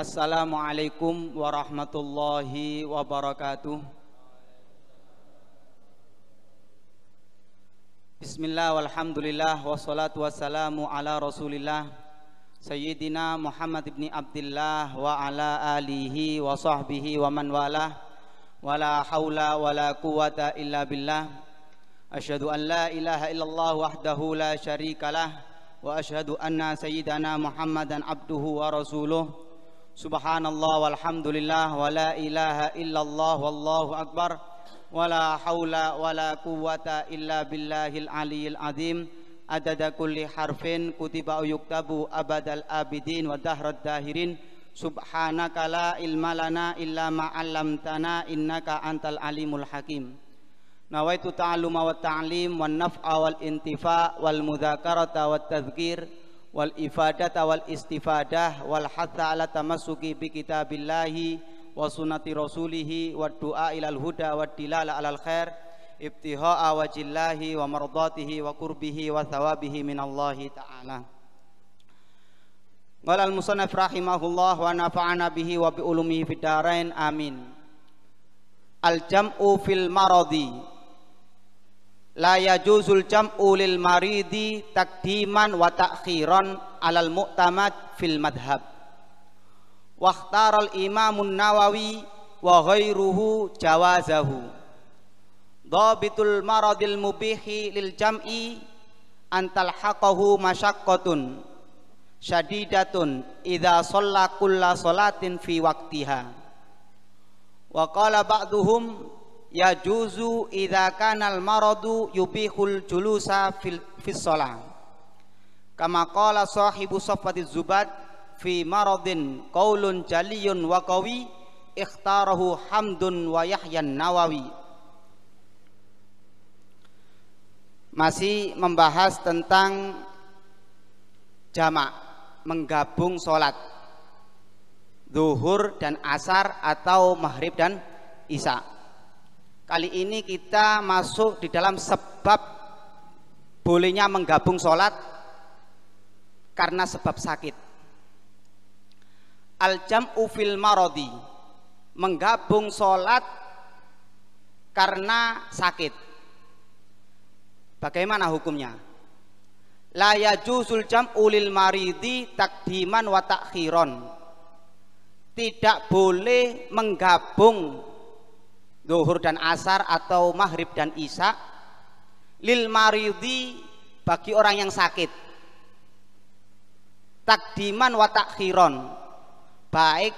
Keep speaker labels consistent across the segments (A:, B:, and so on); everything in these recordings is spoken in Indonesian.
A: Assalamualaikum warahmatullahi wabarakatuh Bismillah walhamdulillah Wassalatu wassalamu ala rasulillah Sayyidina Muhammad ibn Abdullah Wa ala alihi wa sahbihi wa man walah Wa la hawla wa la quwata illa billah Ashadu an la ilaha illallah wahdahu la sharika lah Wa ashadu anna sayyidana Muhammadan abduhu wa rasuluh سبحان الله والحمد لله ولا إله إلا الله والله أكبر ولا حول ولا قوة إلا بالله العلي العظيم عدد كل حرف كتب أو يكتب أبد الآبدين ودهر الداهرين سبحانك لا علم لنا إلا ما علمتنا إنك أنت العليم الحكيم نويت تعلم والتعليم والنفع والانتفاع والمذاكرة والتذكير wal ifadata wal istifadah wal hatta ala tamassuki bi kitabillahi wa sunnati rasulihi wa du'a ilal huda wa dilala alal khair ibtiha'a wajillahi wa mardatihi wa kurbihi wa thawabihi minallahi ta'ala Qala al-musannif rahimahullah wa nafa'ana bihi wa bi ulumihi fid amin Al-jam'u fil maradi la yajuzul jam'u lil maridi takdiman wa ta'khiran alal mu'tamad fil madhab wa al imamun nawawi wa ghairuhu jawazahu dhabitul maradil mubihi lil jam'i antal haqahu masyakotun syadidatun idha sholla kulla sholatin fi waktiha. wa qala ba'duhum ya juzu idza Kanal maradu yubihul julusa fil fis shalah kama qala sahibu safatiz zubat fi maradin qaulun jaliyun wa qawi ikhtarahu hamdun wa yahyan nawawi masih membahas tentang jamak menggabung salat zuhur dan asar atau maghrib dan isya' Kali ini kita masuk di dalam sebab bolehnya menggabung sholat karena sebab sakit. Aljam ufil marodi menggabung sholat karena sakit. Bagaimana hukumnya? La yajuzul ulil maridi takdiman wa takhiron. Tidak boleh menggabung duhur dan asar atau maghrib dan isya lil maridi bagi orang yang sakit takdiman wa takhiron baik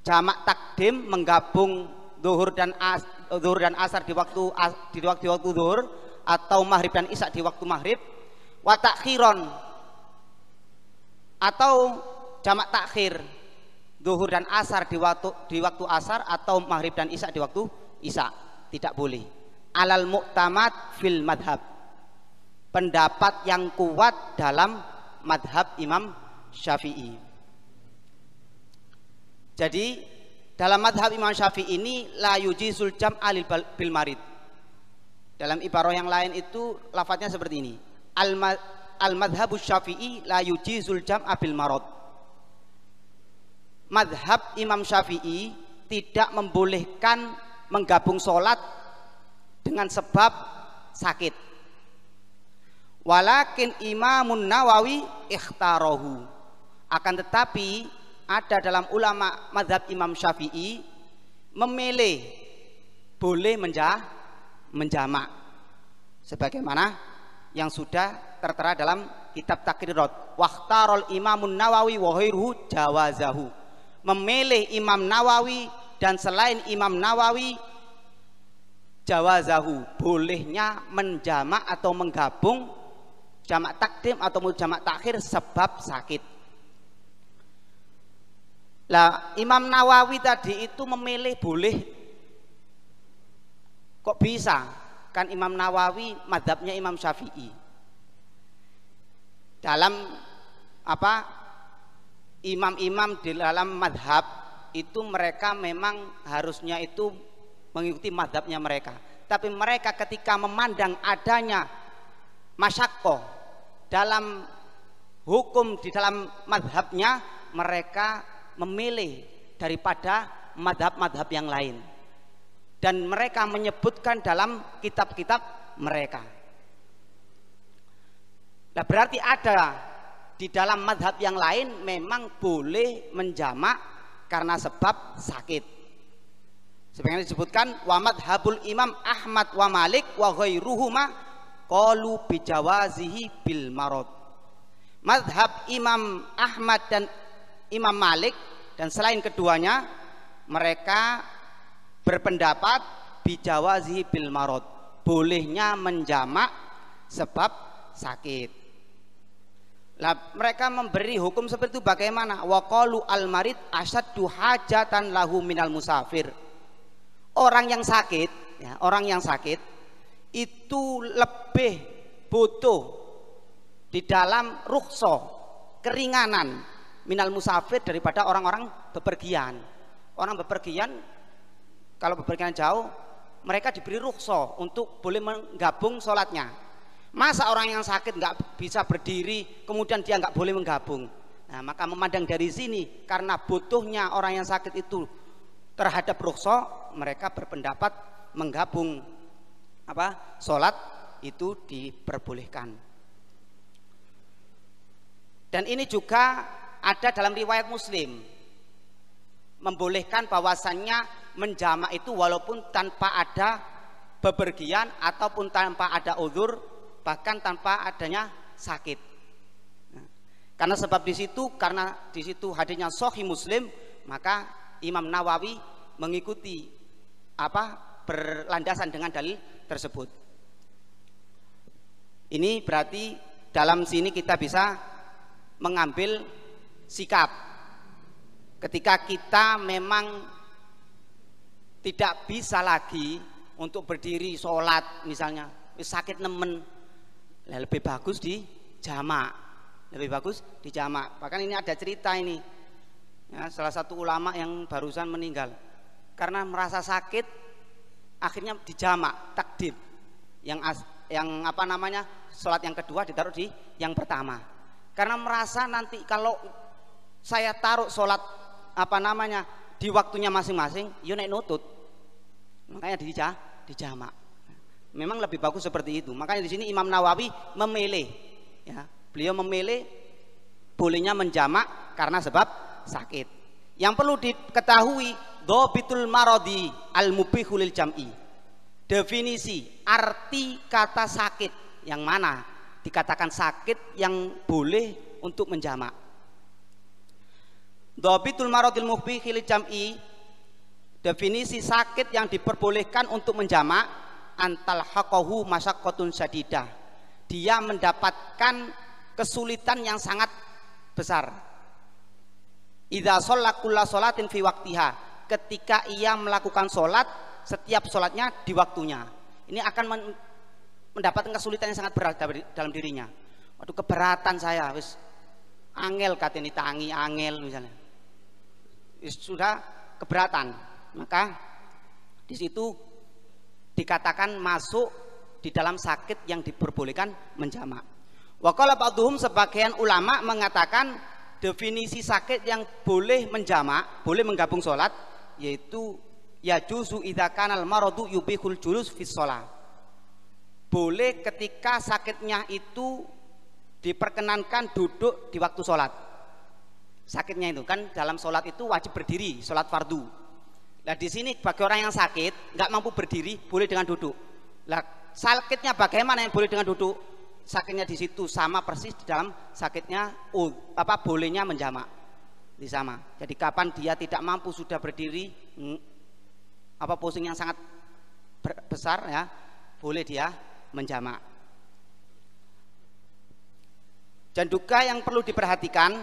A: jamak takdim menggabung duhur dan as, duhur dan asar di waktu as, di waktu waktu duhur atau maghrib dan isya di waktu maghrib wa takhiron atau jamak takhir duhur dan asar di waktu di waktu asar atau maghrib dan isya di waktu isya tidak boleh alal muktamad fil madhab pendapat yang kuat dalam madhab imam syafi'i jadi dalam madhab imam syafi'i ini la yujizul jam alil bil marid dalam ibarat yang lain itu lafadznya seperti ini al, madhabu syafi'i la yujizul jam abil marad madhab Imam Syafi'i tidak membolehkan menggabung sholat dengan sebab sakit walakin Imamun Nawawi ikhtarohu akan tetapi ada dalam ulama madhab Imam Syafi'i memilih boleh menjah menjamak sebagaimana yang sudah tertera dalam kitab takrirat waqtarul imamun nawawi wa jawazahu memilih Imam Nawawi dan selain Imam Nawawi jawazahu bolehnya menjamak atau menggabung jamak takdim atau jamak takhir sebab sakit lah Imam Nawawi tadi itu memilih boleh kok bisa kan Imam Nawawi madhabnya Imam Syafi'i dalam apa imam-imam di dalam madhab itu mereka memang harusnya itu mengikuti madhabnya mereka tapi mereka ketika memandang adanya masyakoh dalam hukum di dalam madhabnya mereka memilih daripada madhab-madhab yang lain dan mereka menyebutkan dalam kitab-kitab mereka nah berarti ada di dalam madhab yang lain memang boleh menjamak karena sebab sakit sebagaimana disebutkan wa habul imam Ahmad wa Malik wa ghairuhuma qalu jawazihi bil marad madhab imam Ahmad dan imam Malik dan selain keduanya mereka berpendapat jawazihi bil marad bolehnya menjamak sebab sakit lah mereka memberi hukum seperti itu bagaimana? Waqalu marid asyaddu hajatan lahu minal musafir. Orang yang sakit, ya, orang yang sakit itu lebih butuh di dalam rukso keringanan minal musafir daripada orang-orang bepergian. Orang bepergian kalau bepergian jauh mereka diberi rukso untuk boleh menggabung sholatnya Masa orang yang sakit nggak bisa berdiri, kemudian dia nggak boleh menggabung. Nah, maka memandang dari sini, karena butuhnya orang yang sakit itu terhadap rukso, mereka berpendapat menggabung apa sholat itu diperbolehkan. Dan ini juga ada dalam riwayat Muslim membolehkan bahwasannya menjamak itu walaupun tanpa ada bepergian ataupun tanpa ada uzur bahkan tanpa adanya sakit. Nah, karena sebab di situ karena di situ hadirnya Sohi Muslim maka Imam Nawawi mengikuti apa berlandasan dengan dalil tersebut. Ini berarti dalam sini kita bisa mengambil sikap ketika kita memang tidak bisa lagi untuk berdiri sholat misalnya sakit nemen Nah, lebih bagus di jamak. Lebih bagus di jamak. Bahkan ini ada cerita ini. Ya, salah satu ulama yang barusan meninggal karena merasa sakit akhirnya di jamak takdir yang as, yang apa namanya sholat yang kedua ditaruh di yang pertama karena merasa nanti kalau saya taruh sholat apa namanya di waktunya masing-masing yunai ya nutut makanya di dijamak Memang lebih bagus seperti itu. Makanya di sini Imam Nawawi memilih, ya, beliau memilih bolehnya menjamak karena sebab sakit. Yang perlu diketahui dobitul marodi al mubihulil jam'i. Definisi arti kata sakit yang mana dikatakan sakit yang boleh untuk menjamak. Dobitul marodil mubihulil jam'i definisi sakit yang diperbolehkan untuk menjamak antal hakohu masakotun sadida. dia mendapatkan kesulitan yang sangat besar idza sholakulla solatin fi waktiha ketika ia melakukan solat setiap solatnya di waktunya ini akan mendapatkan kesulitan yang sangat berat dalam dirinya waduh keberatan saya wis angel ini tangi angel misalnya wis, sudah keberatan maka di situ dikatakan masuk di dalam sakit yang diperbolehkan menjamak. Wakala tuhum sebagian ulama mengatakan definisi sakit yang boleh menjamak, boleh menggabung sholat, yaitu ya juzu idakanal yubi yubihul julus fis sholat. Boleh ketika sakitnya itu diperkenankan duduk di waktu sholat. Sakitnya itu kan dalam sholat itu wajib berdiri, sholat fardu Nah di sini bagi orang yang sakit nggak mampu berdiri boleh dengan duduk. Lah sakitnya bagaimana yang boleh dengan duduk? Sakitnya di situ sama persis di dalam sakitnya uh apa bolehnya menjamak di sama. Jadi kapan dia tidak mampu sudah berdiri apa pusing yang sangat besar ya boleh dia menjamak. Dan duka yang perlu diperhatikan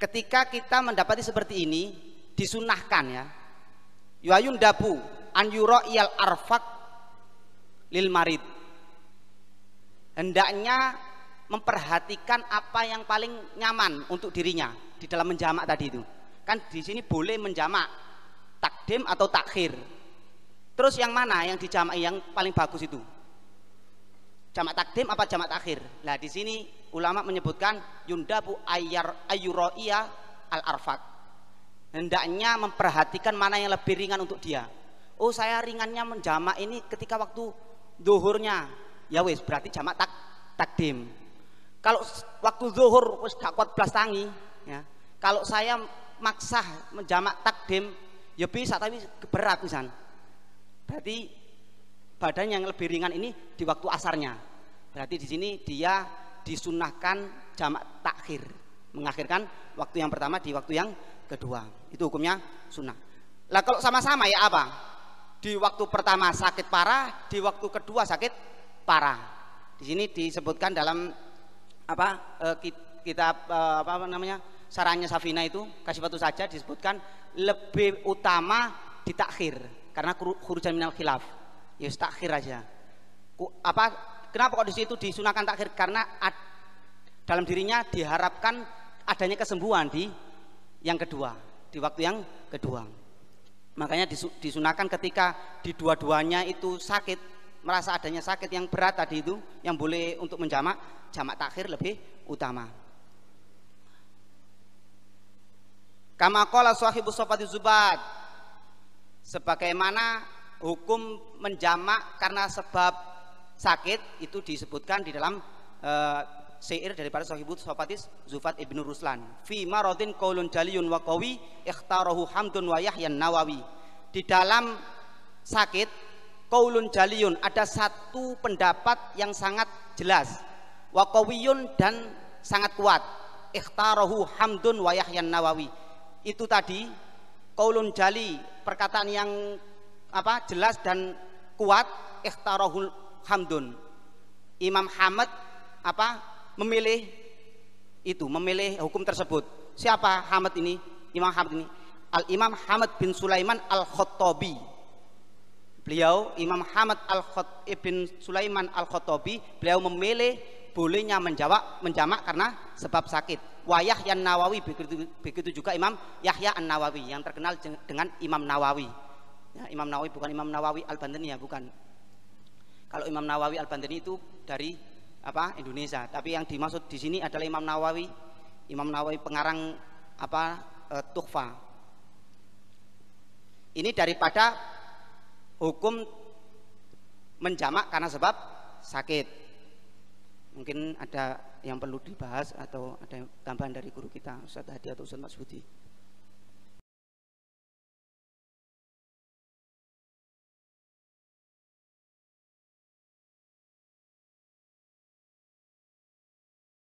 A: ketika kita mendapati seperti ini disunahkan ya yuayun dabu an iyal arfak lil marid hendaknya memperhatikan apa yang paling nyaman untuk dirinya di dalam menjamak tadi itu kan di sini boleh menjamak takdim atau takhir terus yang mana yang dijamak yang paling bagus itu jamak takdim apa jamak takhir nah di sini ulama menyebutkan yundabu ayar ayuro iya al arfak hendaknya memperhatikan mana yang lebih ringan untuk dia oh saya ringannya menjamak ini ketika waktu duhurnya ya wes berarti jamak tak takdim kalau waktu zuhur wis gak kuat belas tangi ya kalau saya maksa menjamak takdim ya bisa tapi berat misal. berarti badan yang lebih ringan ini di waktu asarnya berarti di sini dia disunahkan jamak takhir mengakhirkan waktu yang pertama di waktu yang kedua. Itu hukumnya sunnah. Lah kalau sama-sama ya apa? Di waktu pertama sakit parah, di waktu kedua sakit parah. Di sini disebutkan dalam apa e, kitab e, apa namanya? sarannya Safina itu kasih batu saja disebutkan lebih utama di ditakhir karena kurujan minal khilaf. Ya takhir aja. Ku, apa kenapa kok di situ disunahkan takhir? Karena ad, dalam dirinya diharapkan adanya kesembuhan di yang kedua, di waktu yang kedua. Makanya disunahkan ketika di dua-duanya itu sakit, merasa adanya sakit yang berat tadi itu, yang boleh untuk menjamak, jamak takhir lebih utama. Kama qala sahibu safati zubat. Sebagaimana hukum menjamak karena sebab sakit itu disebutkan di dalam e, syair daripada sahibu sahabatis Zufat ibnu Ruslan fi marotin kaulun jaliun wa qawi ikhtarahu Hamdun wa Yahyan Nawawi di dalam sakit kaulun jaliun ada satu pendapat yang sangat jelas wa dan sangat kuat ikhtarahu Hamdun wa Yahyan Nawawi itu tadi kaulun jali perkataan yang apa jelas dan kuat ikhtarahu Hamdun Imam Hamad apa memilih itu, memilih hukum tersebut. Siapa Hamad ini? Imam Hamad ini. Al-Imam Hamad bin Sulaiman Al-Khattabi. Beliau Imam Hamad al eh, bin Sulaiman Al-Khattabi, beliau memilih bolehnya menjawab menjamak karena sebab sakit. Wayah yang Nawawi begitu, begitu juga Imam Yahya An Nawawi yang terkenal dengan Imam Nawawi. Ya, Imam Nawawi bukan Imam Nawawi Al Bandani ya bukan. Kalau Imam Nawawi Al Bandani itu dari apa Indonesia. Tapi yang dimaksud di sini adalah Imam Nawawi, Imam Nawawi pengarang apa e, eh, Tuhfa. Ini daripada hukum menjamak karena sebab sakit. Mungkin ada yang perlu dibahas atau ada tambahan dari guru kita Ustaz Hadi atau Ustaz Mas Budi.